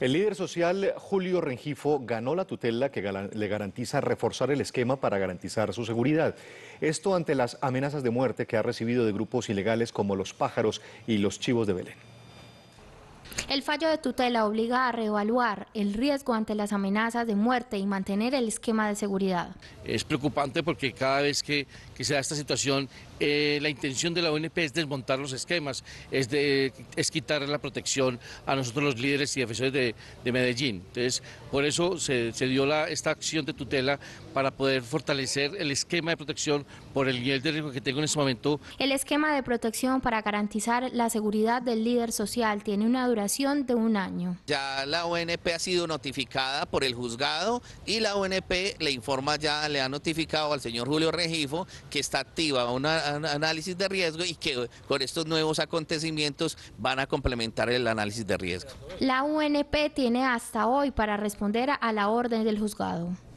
El líder social Julio Rengifo ganó la tutela que le garantiza reforzar el esquema para garantizar su seguridad. Esto ante las amenazas de muerte que ha recibido de grupos ilegales como los pájaros y los chivos de Belén. El fallo de tutela obliga a reevaluar el riesgo ante las amenazas de muerte y mantener el esquema de seguridad. Es preocupante porque cada vez que, se da esta situación, eh, la intención de la ONP es desmontar los esquemas, es, quitar la protección a nosotros los líderes y defensores de, Medellín. Entonces, por eso se, dio esta acción de tutela para poder fortalecer el esquema de protección por el nivel de riesgo que tengo en este momento. El esquema de protección para garantizar la seguridad del líder social tiene una duración de un año. Ya la ONP ha sido notificada por el juzgado y la ONP le informa ya, le ha notificado al señor Julio Regifo que está activa un análisis de riesgo y que con estos nuevos acontecimientos van a complementar el análisis de riesgo. La ONP tiene hasta hoy para responder a la orden del juzgado.